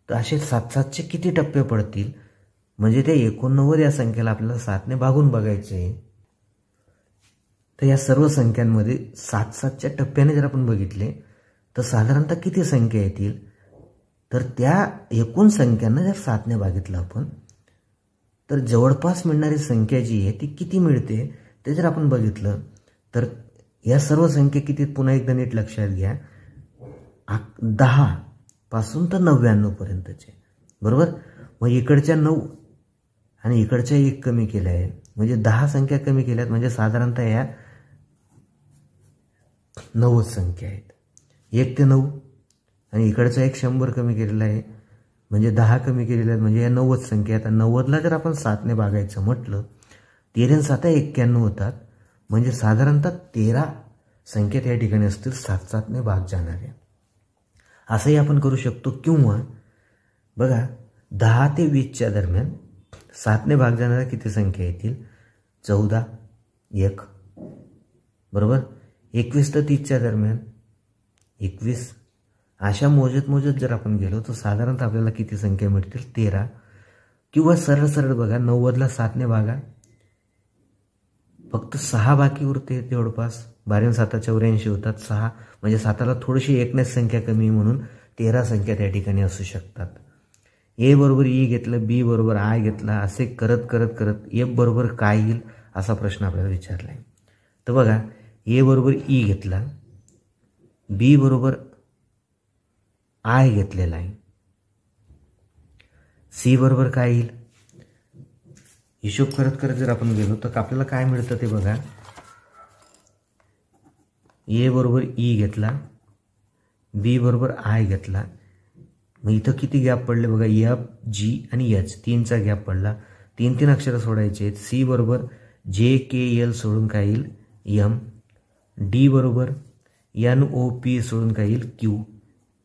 तर असे सात सातचे किती टप्पे पडतील म्हणजे ते एकोणनव्वद या संख्येला आपल्याला सातने भागून बघायचे तर या सर्व संख्यांमध्ये सात सातच्या टप्प्याने जर आपण बघितले तर साधारणतः किती संख्या येतील तर त्या एकूण संख्यांना जर सातने बघितलं आपण तर जवळपास मिळणारी संख्या जी आहे ती किती मिळते ते जर आपण बघितलं तर या सर्व संख्या किती पुन्हा एकदा नीट लक्षात घ्या दहा पासून तर नव्याण्णवपर्यंतचे बरोबर मग इकडच्या नऊ आणि इकडच्या एक कमी केलं आहे म्हणजे दहा संख्या कमी आहेत म्हणजे साधारणतः या नव्वद संख्या आहेत एक ते नऊ आणि इकडचा एक शंभर कमी केलेला आहे म्हणजे दहा कमी केलेल्या आहेत म्हणजे या नव्वद संख्या आहेत आणि नव्वदला जर आपण सातने भागायचं म्हटलं तेरेन सात एक्क्याण्णव होतात म्हणजे साधारणतः तेरा संख्या त्या ठिकाणी असतील सात सातने भाग जाणाऱ्या असंही आपण करू शकतो किंवा बघा दहा ते वीसच्या दरम्यान सातने भाग जाणाऱ्या किती संख्या येतील चौदा एक बरोबर एकवीस तर तीसच्या दरम्यान एकवीस अशा मोजत मोजत जर आपण गेलो तर साधारणतः आपल्याला किती संख्या मिळतील तेरा किंवा सरळ सरळ बघा नव्वदला सातने भागा फक्त सहा बाकी उरते जवळपास बारा साता चौऱ्याऐंशी होतात सहा म्हणजे साताला थोडीशी एकनेच संख्या कमी म्हणून तेरा संख्या त्या ठिकाणी असू शकतात ए बरोबर ई घेतलं बी बरोबर आय घेतला असे करत करत करत एफ बरोबर काय येईल असा प्रश्न आपल्याला विचारला आहे तर बघा ए बरोबर ई e घेतला बी बरोबर आय घेतलेला आहे सी बरोबर काय येईल हिशोब करत करत जर आपण गेलो तर आपल्याला काय मिळतं ते बघा ए बरोबर ई e घेतला बी बरोबर आय घेतला मग इथं किती गॅप पडले बघा एफ जी आणि एच तीनचा गॅप पडला तीन तीन अक्षरं सोडायचे आहेत सी बरोबर जे के एल सोडून काय येईल यम डी बरोबर एन ओ पी सोडून काय येईल क्यू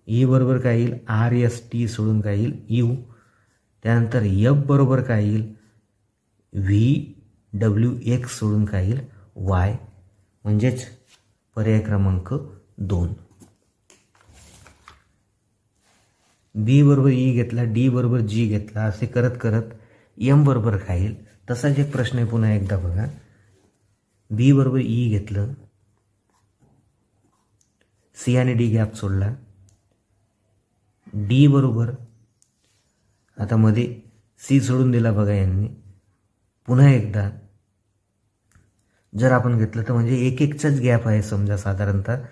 ई e बरोबर काय येईल आर एस टी सोडून काय येईल यू त्यानंतर एफ बरोबर काय येईल व्ही डब्ल्यू एक्स सोडून काय येईल वाय म्हणजेच पर्याय क्रमांक दोन बी बरोबर ई घेतला डी बरोबर जी घेतला असे करत करत एम बरोबर खाईल तसाच एक प्रश्न आहे पुन्हा एकदा बघा बी बरोबर ई घेतलं सी आणि डी गॅप सोडला डी बरोबर आता मध्ये सी सोडून दिला बघा यांनी पुन्हा एकदा जर आपण घेतलं तर म्हणजे एक एकचाच गॅप आहे समजा साधारणतः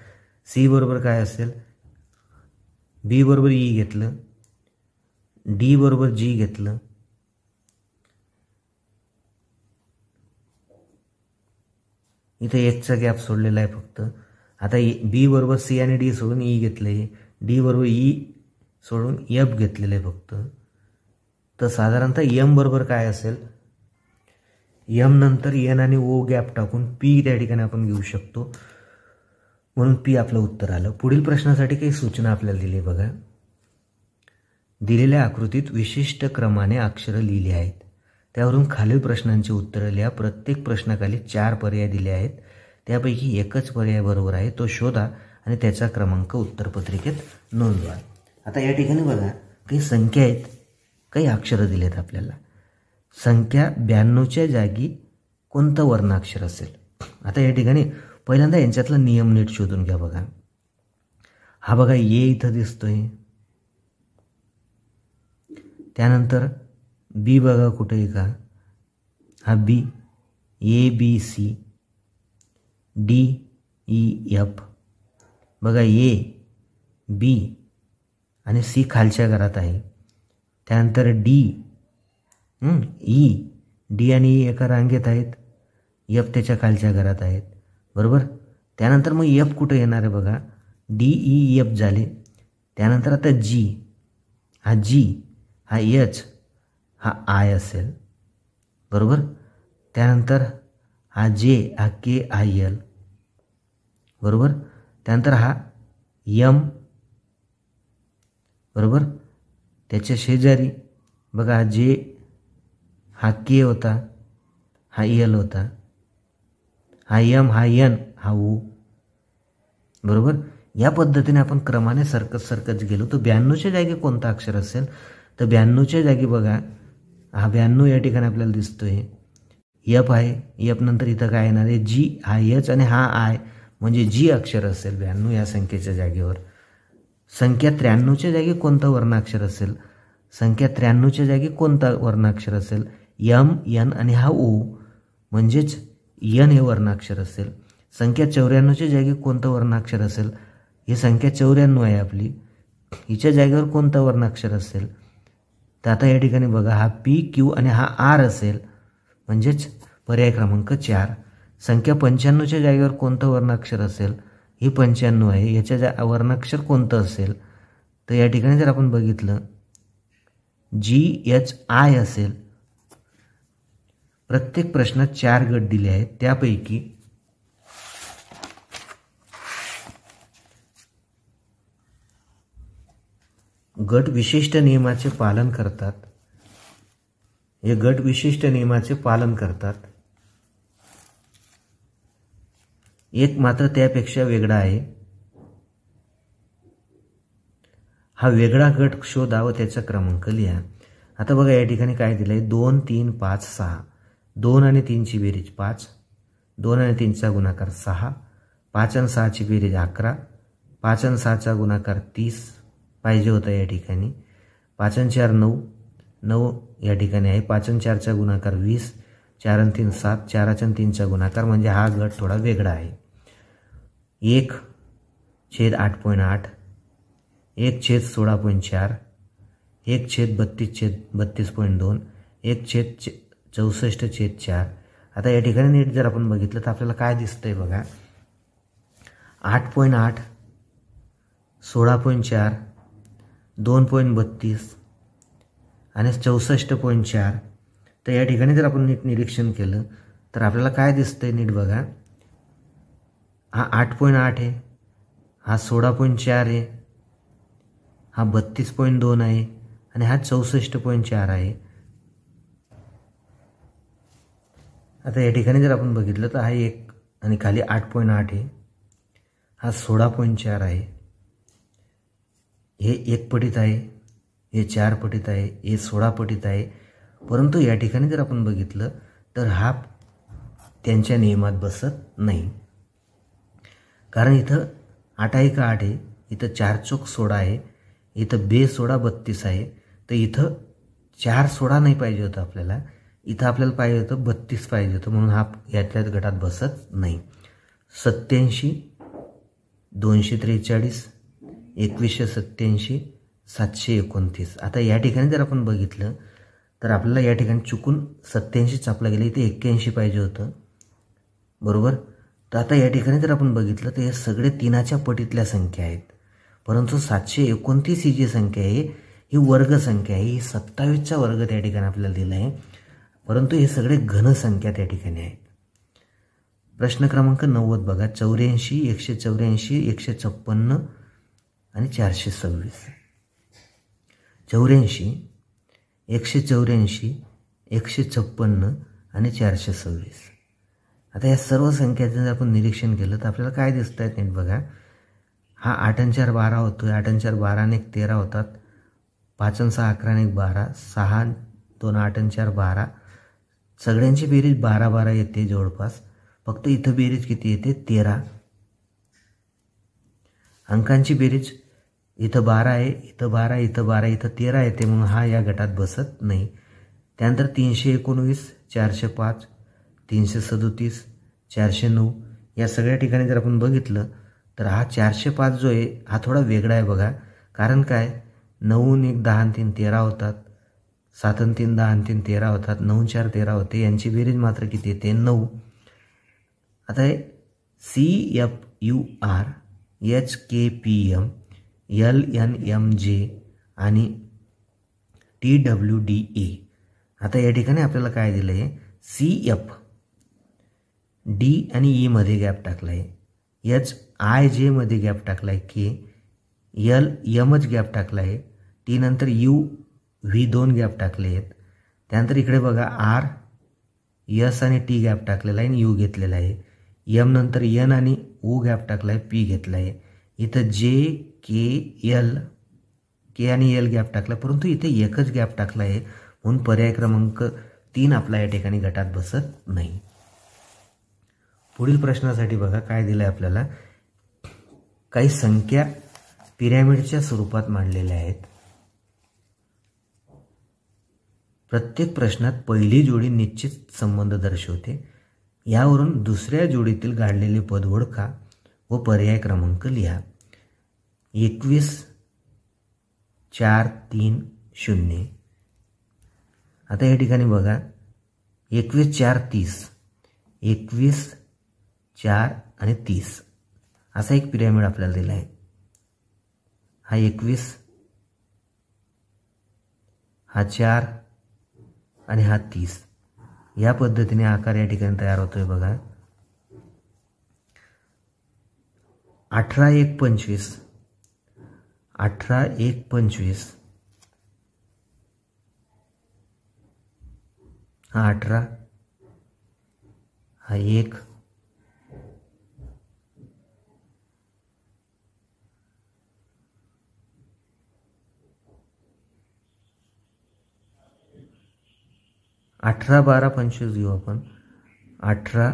सी बरोबर काय असेल बी बरोबर ई e घेतलं डी बरोबर जी घेतलं इथं एचचा गॅप सोडलेला आहे फक्त आता बी बरोबर सी आणि डी सोडून ई e घेतले डी बरोबर ई e सोडून एफ घेतलेलं आहे फक्त तर साधारणतः एम बरोबर काय असेल एम नंतर एन आणि ओ गॅप टाकून पी त्या ठिकाणी आपण घेऊ शकतो म्हणून पी आपलं उत्तर आलं पुढील प्रश्नासाठी काही सूचना आपल्याला दिली बघा दिलेल्या आकृतीत विशिष्ट क्रमाने अक्षरं लिहिली आहेत त्यावरून खालील प्रश्नांची उत्तरं लिहा प्रत्येक प्रश्नाखाली चार पर्याय दिले आहेत त्यापैकी एकच पर्याय बरोबर आहे तो शोधा आणि त्याचा क्रमांक उत्तरपत्रिकेत नोंदवा आता या ठिकाणी बघा काही संख्या आहेत काही अक्षरं दिली आहेत आपल्याला संख्या ब्याण्णवच्या जागी कोणतं वर्णाक्षर असेल आता या ठिकाणी पहिल्यांदा यांच्यातला नियम नीट शोधून घ्या बघा हा बघा ये इथं दिसतोय त्यानंतर बी बघा कुठे का हा B A B C D E F बघा ए बी आणि सी खालच्या घरात आहे त्यानंतर डी ई डी आणि एका रांगेत आहेत एफ त्याच्या खालच्या घरात आहेत बरोबर त्यानंतर मग एफ कुठं येणार आहे बघा डी ई एफ झाले त्यानंतर आता जी हा जी हा एच हा आय असेल बरोबर त्यानंतर हा जे हा के आय एल बरोबर त्यानंतर हा यम बरोबर त्याच्या शेजारी बघा हा जे हा के होता हा एल होता हा यम हा यन हा ऊ बरोबर या पद्धतीने आपण क्रमाने सरकत सरकत गेलो तर ब्याण्णवच्या जागी कोणता अक्षर असेल तर ब्याण्णवच्या जागी बघा हा ब्याण्णव या ठिकाणी आपल्याला दिसतो आहे यप आहे यप नंतर इथं काय येणार आहे जी हा यच आणि हा आय म्हणजे जी अक्षर असेल ब्याण्णव या संख्येच्या जागेवर संख्या त्र्याण्णवच्या जागी कोणतं वर्णाक्षर असेल संख्या त्र्याण्णवच्या जागी कोणता वर्णाक्षर असेल यम यन आणि हा ऊ म्हणजेच यन हे वर्णाक्षर असेल संख्या चौऱ्याण्णवच्या जागी कोणतं वर्णाक्षर असेल ही संख्या चौऱ्याण्णव आहे आपली हिच्या जागेवर कोणतं वर्णाक्षर असेल तर आता या ठिकाणी बघा हा पी क्यू आणि हा आर असेल म्हणजेच पर्याय क्रमांक चार संख्या पंच्याण्णवच्या जागेवर कोणतं वर्णाक्षर असेल ही पंच्याण्णव आहे याच्या जा वर्णाक्षर कोणतं असेल तर या ठिकाणी जर आपण बघितलं जी एच आय असेल प्रत्येक प्रश्नात चार गट दिले आहेत त्यापैकी गट विशिष्ट नियमाचे पालन करतात हे गट विशिष्ट नियमाचे पालन करतात एक मात्र त्यापेक्षा वेगळा आहे हा वेगळा गट शोधा व त्याचा क्रमांक लिहा आता बघा या ठिकाणी काय दिलं आहे दोन तीन पाच सहा दोन आणि तीनची बेरीज पाच दोन आणि तीनचा गुणाकार सहा पाच आणि सहाची बेरीज अकरा पाच आणि सहाचा गुणाकार तीस पाहिजे होता या ठिकाणी पाच आणि चार नऊ नऊ या ठिकाणी आहे पाच आणि चारचा गुणाकार वीस चार आणि तीन सात चार चाराच्या तीनचा गुणाकार म्हणजे हा गट थोडा वेगळा आहे एक छेद आठ पॉईंट आठ एक छेद सोळा पॉईंट चार एक छेद बत्तीस छेद बत्तीस पॉईंट दोन एक छेद चौसष्ट छेद चार आता या ठिकाणी नीट जर आपण बघितलं तर आपल्याला काय दिसतं आहे बघा आठ पॉईंट आठ सोळा पॉईंट चार दोन पॉईंट बत्तीस आणि चौसष्ट पॉईंट चार तर या ठिकाणी जर आपण नीट निरीक्षण केलं तर आपल्याला काय दिसतं आहे नीट बघा हा आठ पॉईंट आठ आहे हा सोळा पॉईंट चार आहे हा बत्तीस पॉईंट दोन आहे आणि हा चौसष्ट पॉईंट चार आहे आता या ठिकाणी जर आपण बघितलं तर हा एक आणि खाली आठ पॉईंट आठ आहे हा सोळा पॉईंट चार आहे हे एक पटीत आहे हे चार पटीत आहे हे सोळा पटीत आहे परंतु या ठिकाणी जर आपण बघितलं तर हा त्यांच्या नियमात बसत नाही कारण इथं आठ आहे का आठ आहे इथं चार चोक सोळा आहे इथं बे सोळा बत्तीस आहे तर इथं चार सोळा नाही पाहिजे होता आपल्याला इथं आपल्याला पाहिजे होतं बत्तीस पाहिजे होतं म्हणून हा यातल्याच गटात बसत नाही सत्त्याऐंशी दोनशे त्रेचाळीस एकवीसशे सत्त्याऐंशी सातशे एकोणतीस आता या ठिकाणी जर आपण बघितलं तर आपल्याला या ठिकाणी चुकून सत्त्याऐंशी चापलं गेलं इथे एक्क्याऐंशी पाहिजे होतं बरोबर तर आता या ठिकाणी जर आपण बघितलं तर हे सगळे तीनाच्या पटीतल्या संख्या आहेत परंतु सातशे एकोणतीस ही जी संख्या आहे ही वर्गसंख्या आहे ही सत्तावीसचा वर्ग त्या ठिकाणी आपल्याला दिला आहे परंतु हे सगळे घनसंख्या त्या ठिकाणी आहेत प्रश्न क्रमांक नव्वद बघा चौऱ्याऐंशी एकशे चौऱ्याऐंशी एकशे छप्पन्न आणि चारशे सव्वीस चौऱ्याऐंशी एकशे चौऱ्याऐंशी एकशे छप्पन्न आणि चारशे सव्वीस आता या सर्व संख्याचं जर आपण निरीक्षण केलं तर आपल्याला काय दिसत आहेत नीट बघा हा आणि चार बारा होतो आहे आणि चार बारा आणि एक तेरा होतात पाचन सहा अकरा आणि एक बारा सहा दोन आठ आणि चार बारा सगळ्यांची बेरीज बारा बारा येते जवळपास फक्त इथं बेरीज किती येते तेरा अंकांची बेरीज इथं बारा आहे इथं बारा इथं बारा इथं तेरा येते म्हणून हा या गटात बसत नाही त्यानंतर तीनशे एकोणवीस चारशे पाच तीनशे सदोतीस चारशे नऊ या सगळ्या ठिकाणी जर आपण बघितलं तर हा चारशे पाच जो आहे हा थोडा वेगळा आहे बघा कारण काय नऊ एक दहा तीन तेरा होतात सात तीन दहा आणि तीन तेरा होतात नऊ चार तेरा होते यांची बेरीज मात्र किती येते नऊ आता C F U R H K P M L N M J आणि टी डब्ल्यू डी ए आता या ठिकाणी आपल्याला काय दिलं आहे सी एफ डी आणि ईमध्ये e गॅप टाकला आहे एच आय जेमध्ये गॅप टाकला आहे के एल एमच गॅप टाकला आहे टी नंतर यू व्ही दोन गॅप टाकले आहेत त्यानंतर इकडे बघा आर यस आणि टी गॅप टाकलेला आहे आणि यू घेतलेला आहे यम नंतर यन आणि ओ गॅप टाकला आहे पी घेतला आहे इथं जे के एल के आणि एल गॅप टाकला परंतु इथे एकच गॅप टाकला आहे म्हणून पर्याय क्रमांक तीन आपला या ठिकाणी गटात बसत नाही पुढील प्रश्नासाठी बघा काय दिलं आहे आपल्याला काही संख्या पिरॅमिडच्या स्वरूपात मांडलेल्या आहेत प्रत्येक प्रश्नात पहिली जोडी निश्चित संबंध दर्शवते यावरून दुसऱ्या जोडीतील गाडलेले पद ओळखा व पर्याय क्रमांक लिहा एकवीस चार तीन शून्य आता या ठिकाणी बघा एकवीस चार तीस एकवीस चार आणि तीस असा एक पिरॅमिड आपल्याला दिला आहे हा एकवीस हा चार आणि हा तीस या पद्धतीने आकार या ठिकाणी तयार होतोय बघा अठरा एक पंचवीस अठरा एक पंचवीस हा अठरा हा एक अठरा बारा पंचवीस घेऊ आपण अठरा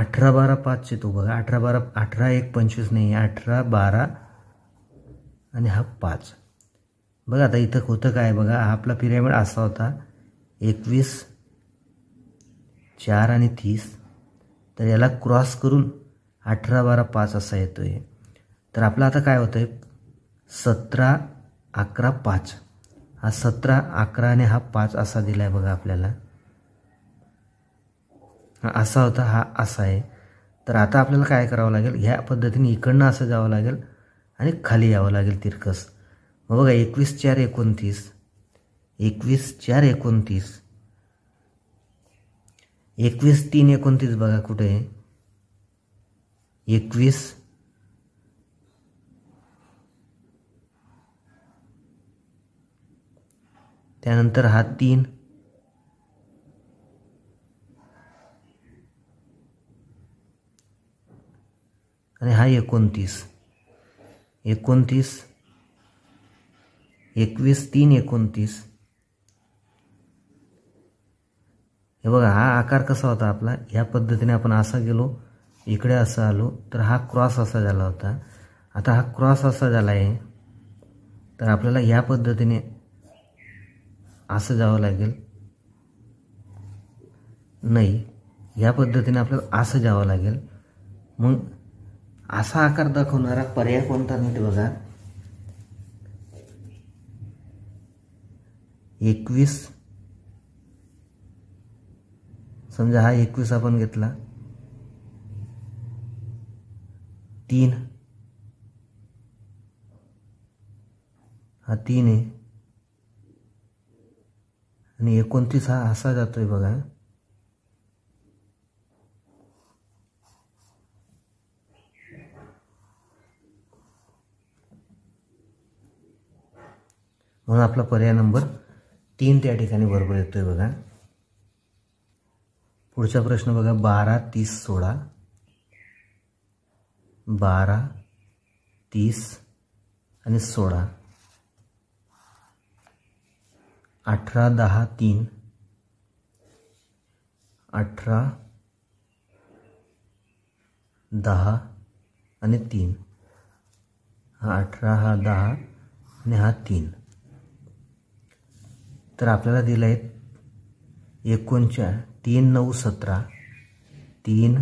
अठरा बारा पाचचे तो बघा अठरा बारा अठरा एक पंचवीस नाही अठरा बारा आणि हा पाच बघा आता इथं होतं काय बघा हा आपला पिरॅमिड असा होता एकवीस चार आणि तीस तर याला क्रॉस करून अठरा बारा पाच असा येतो आहे तर आपला आता काय होतं आहे सतरा अकरा पाच हा सतरा अकरा आणि हा पाच असा दिला आहे बघा आपल्याला हा असा होता हा असा आहे तर आता आपल्याला काय करावं लागेल ह्या पद्धतीने इकडनं असं जावं लागेल आणि खाली यावं लागेल तिरकस मग बघा एकवीस चार एकोणतीस एकवीस चार एकोणतीस एकवीस तीन एकोणतीस बघा कुठे एकवीस त्यानंतर हा तीन आणि हा एकोणतीस एकोणतीस एकवीस तीन एकोणतीस हे बघा हा आकार कसा होता आपला या पद्धतीने आपण असा गेलो इकडे असं आलो तर हा क्रॉस असा झाला होता आता हा क्रॉस असा झाला आहे तर आपल्याला या पद्धतीने असं जावं लागेल नाही या पद्धतीने आपल्याला असं जावं लागेल मग असा आकार दाखवणारा पर्याय कोणता नाही बघा एकवीस समजा हा एकवीस आपण घेतला तीन हा तीन आहे आणि एकोणतीस हा असा जातोय बघा म्हणून आपला पर्याय नंबर तीन त्या ठिकाणी बरोबर येतोय बघा पुढचा प्रश्न बघा बारा तीस सोळा बारा तीस आणि सोळा अठरा दहा तीन अठरा दहा आणि तीन हा अठरा हा दहा आणि हा तीन तर आपल्याला दिलं आहे एकोणच्या तीन नऊ सतरा तीन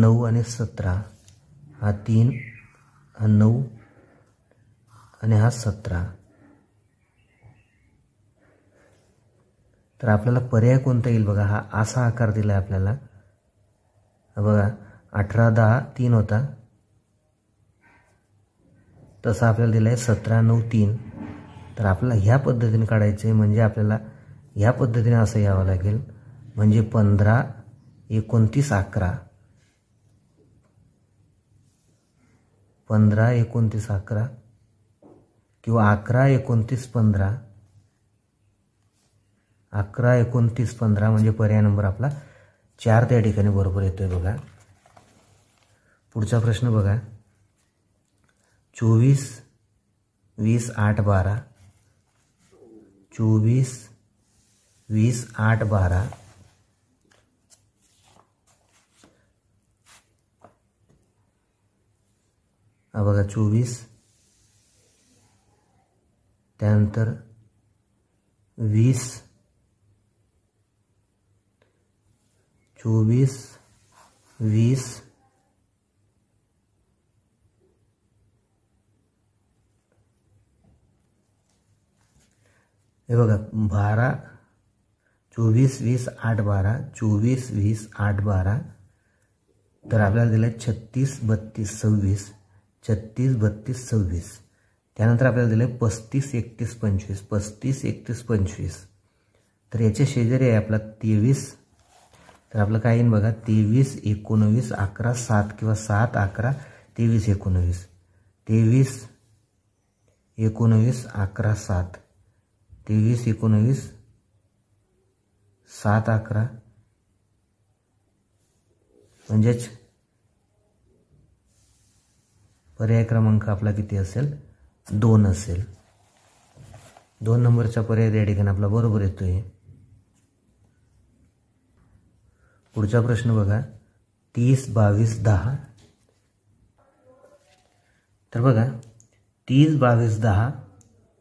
नऊ आणि सतरा हा तीन हा नऊ आणि हा सतरा तर आपल्याला पर्याय कोणता येईल बघा हा असा आकार दिला आहे आपल्याला बघा अठरा दहा तीन होता तसं आपल्याला दिलं आहे सतरा नऊ तीन तर आपल्याला ह्या पद्धतीने काढायचं आहे म्हणजे आपल्याला ह्या पद्धतीने असं यावं लागेल म्हणजे पंधरा एकोणतीस अकरा पंधरा एकोणतीस अकरा किंवा अकरा एकोणतीस पंधरा अकरा एकोणतीस पंधरा म्हणजे पर्याय नंबर आपला चार त्या ठिकाणी बरोबर येतो आहे बघा पुढचा प्रश्न बघा चौबीस बीस आठ बारह चौबीस बीस आठ बारह अब अगर चौबीस त्यानंतर वीस चौबीस वीस हे बघा बारा चोवीस वीस आठ बारा चोवीस वीस आठ बारा तर आपल्याला दिलं आहे छत्तीस बत्तीस सव्वीस छत्तीस बत्तीस सव्वीस त्यानंतर आपल्याला दिलं आहे पस्तीस एकतीस पंचवीस पस्तीस एकतीस पंचवीस तर याच्या शेजारी आहे आपला तेवीस तर आपलं काय येईन बघा तेवीस एकोणवीस अकरा सात किंवा सात अकरा तेवीस एकोणवीस तेवीस एकोणवीस अकरा सात तेवीस एकोणवीस सात अकरा म्हणजेच पर्याय क्रमांक आपला किती असेल दोन असेल दोन नंबरचा पर्याय त्या ठिकाणी आपला बरोबर येतो येतोय पुढचा प्रश्न बघा तीस बावीस दहा तर बघा तीस बावीस दहा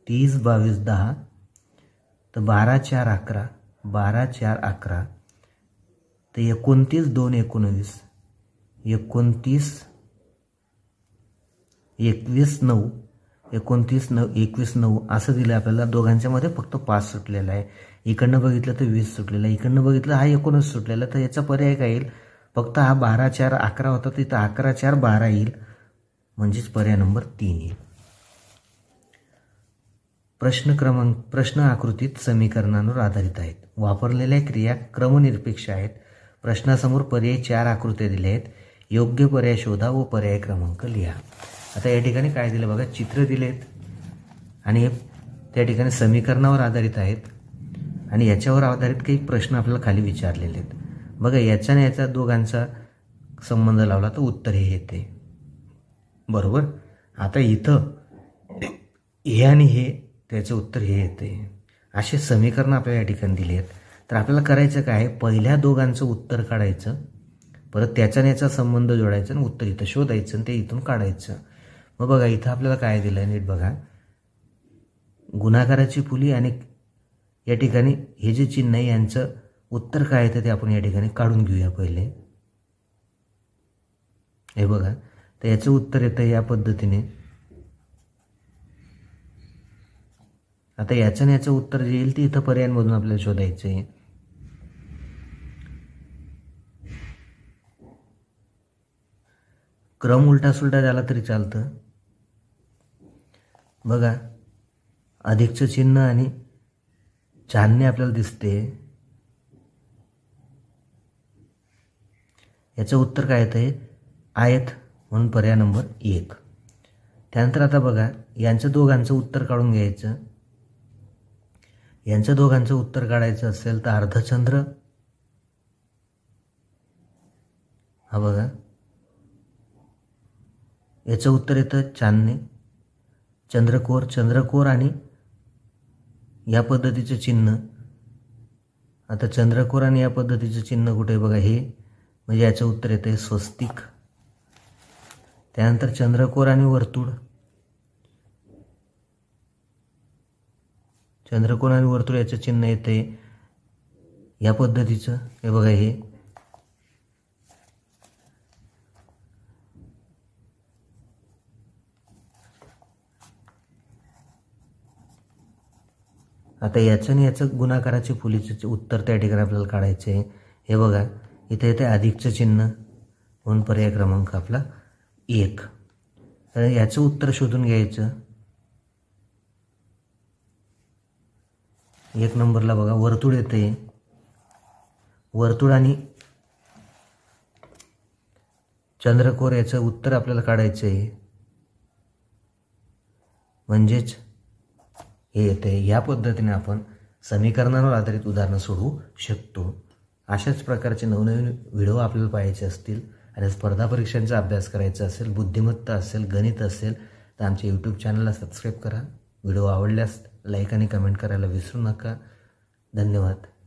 तीस बावीस दहा तर बारा चार अकरा बारा चार अकरा तर एकोणतीस दोन एकोणवीस एकोणतीस एकवीस नऊ एकोणतीस नऊ एकवीस नऊ असं दिलं आपल्याला दोघांच्या मध्ये फक्त पाच सुटलेला आहे इकडनं बघितलं तर वीस सुटलेलं आहे इकडनं बघितलं हा एकोणीस सुटलेला तर याचा पर्याय काय येईल फक्त हा बारा चार अकरा होता तर इथं अकरा चार बारा येईल म्हणजेच पर्याय नंबर तीन येईल प्रश्न क्रमांक प्रश्न आकृतीत समीकरणांवर आधारित आहेत वापरलेल्या क्रिया क्रमनिरपेक्ष आहेत प्रश्नासमोर पर्याय चार आकृत्या दिल्या आहेत योग्य पर्याय शोधा व पर्याय क्रमांक लिहा आता या ठिकाणी काय दिलं बघा चित्र दिलेत आणि त्या ठिकाणी समीकरणावर आधारित आहेत आणि याच्यावर आधारित काही प्रश्न आपल्याला खाली विचारलेले आहेत बघा याच्याने याचा दोघांचा संबंध लावला तर उत्तर हे येते बरोबर आता इथं हे आणि हे त्याचं उत्तर हे येते असे समीकरणं आपल्याला या ठिकाणी दिली आहेत तर आपल्याला करायचं काय पहिल्या दोघांचं उत्तर काढायचं परत त्याचा याचा संबंध जोडायचा आणि उत्तर इथं शोधायचं आणि ते इथून काढायचं मग बघा इथं आपल्याला काय दिलं नीट बघा गुन्हागाराची फुली आणि या ठिकाणी हे जे चिन्ह आहे यांचं उत्तर काय येतं ते आपण या ठिकाणी काढून घेऊया पहिले हे बघा तर याचं उत्तर येतं या पद्धतीने आता याचं आणि याचं उत्तर जे येईल ते इथं पर्यायांमधून आपल्याला शोधायचं आहे क्रम उलटा सुलटा झाला तरी चालतं बघा अधिकचं चिन्ह आणि छानने आपल्याला दिसते याचं उत्तर काय येतं आहे आयत म्हणून पर्याय नंबर एक त्यानंतर आता बघा यांचं दोघांचं उत्तर काढून घ्यायचं यांचं दोघांचं उत्तर काढायचं असेल तर अर्धचंद्र हा बघा याचं उत्तर येतं चांदणे चंद्रकोर चंद्रकोर आणि या पद्धतीचं चिन्ह आता चंद्रकोर आणि या पद्धतीचं चिन्ह कुठे बघा हे म्हणजे याचं उत्तर येतं स्वस्तिक त्यानंतर चंद्रकोर आणि वर्तुळ चंद्रकोण आणि वर्तुळ याचं चिन्ह येते या पद्धतीचं हे बघा हे आता याचं आणि याचं गुणाकाराचे फुलीचं उत्तर त्या ठिकाणी आपल्याला काढायचं आहे हे बघा इथे येते अधिकचं चिन्ह म्हणून पर्याय क्रमांक आपला एक तर याचं उत्तर शोधून घ्यायचं एक नंबरला बघा वर्तुळ येते वर्तुळ आणि चंद्रकोर याचं उत्तर आपल्याला काढायचं आहे म्हणजेच हे येते या पद्धतीने आपण समीकरणावर आधारित उदाहरणं सोडवू शकतो अशाच प्रकारचे नवनवीन व्हिडिओ आपल्याला पाहायचे असतील आणि स्पर्धा परीक्षांचा अभ्यास करायचा असेल बुद्धिमत्ता असेल गणित असेल तर आमच्या यूट्यूब चॅनलला सबस्क्राईब करा व्हिडिओ आवडल्यास लाईक आणि कमेंट करायला विसरू नका धन्यवाद